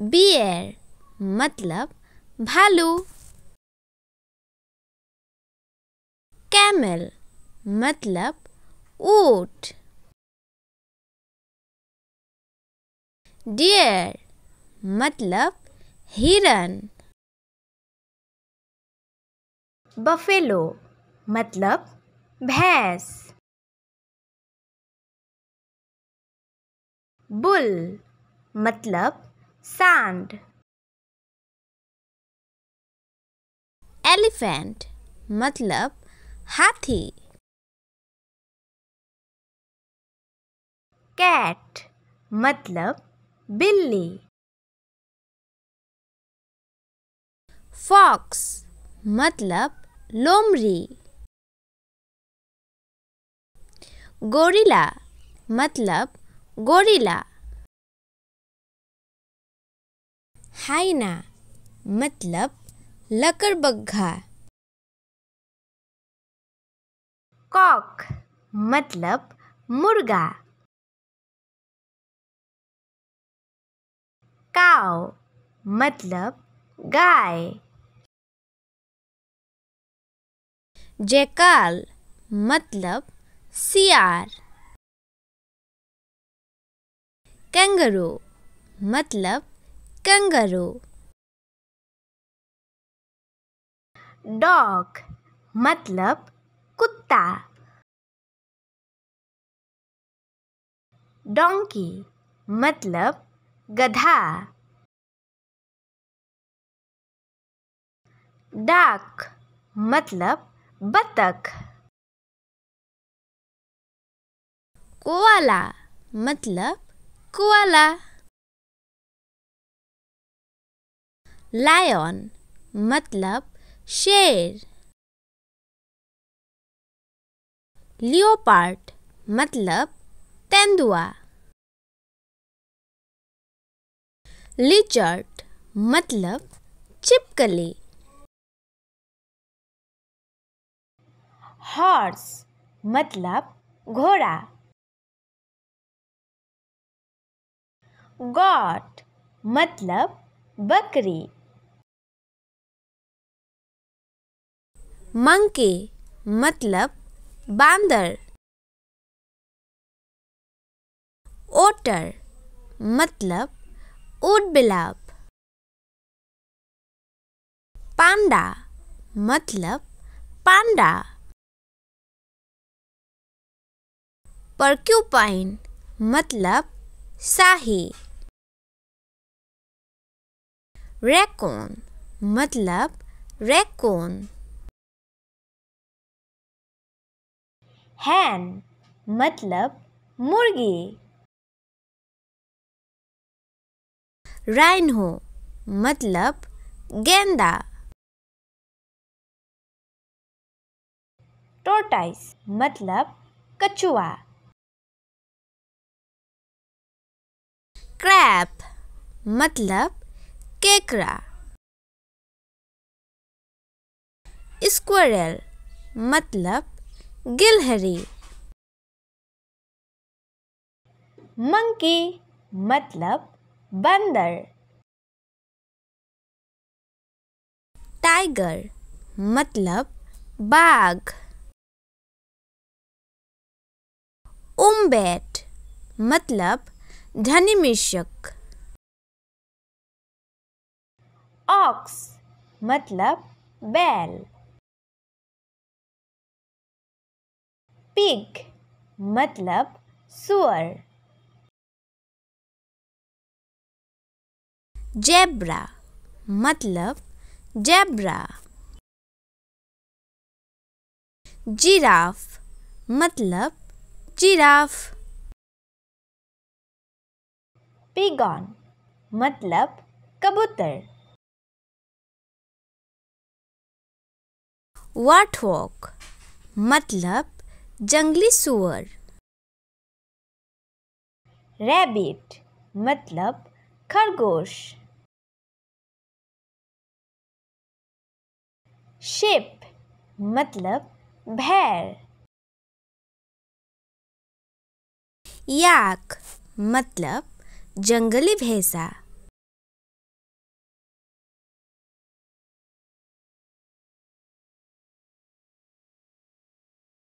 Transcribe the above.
beer मतलब भालू camel मतलब ऊट डियर मतलब हिरन बफेलो मतलब भैंस बुल मतलब sand elephant मतलब हाथी कैट मतलब बिल्ली फॉक्स मतलब लोमड़ी गोरिल्ला मतलब गोरिल्ला हाइना मतलब लकड़बग्घा कॉक मतलब मुर्गा काओ मतलब गाय जैकाल मतलब सियार कैंगरू मतलब kangaroo डॉग मतलब कुत्ता डोंकी मतलब गधा डाक मतलब बतख कोआला मतलब कोआला लायन मतलब शेर लियोपार्ट मतलब तेंदुआ लिचर्ट मतलब चिपकली हॉर्स मतलब घोड़ा गॉट मतलब बकरी मंके मतलब बांदर ओटर मतलब ऊट बिलाप पांडा मतलब पांडा परक्यूपाइन मतलब शाही रैकोन मतलब रैकोन हैन मतलब मुर्गी राइनहो मतलब गेंदा टोटाइस मतलब कछुआ क्रैप मतलब केकड़ा स्क्वायरल मतलब गिलहरी मंकी मतलब बंदर टाइगर मतलब बाघ उम्बेट मतलब धनिमिषक ऑक्स मतलब बैल पिग मतलब सुअर जेब्रा मतलब जेब्रा जिराफ मतलब जिराफ पिगॉन मतलब कबूतर वाटवॉक मतलब जंगली सुअर रैबिट मतलब खरगोश शिप मतलब भैर याक मतलब जंगली भैंसा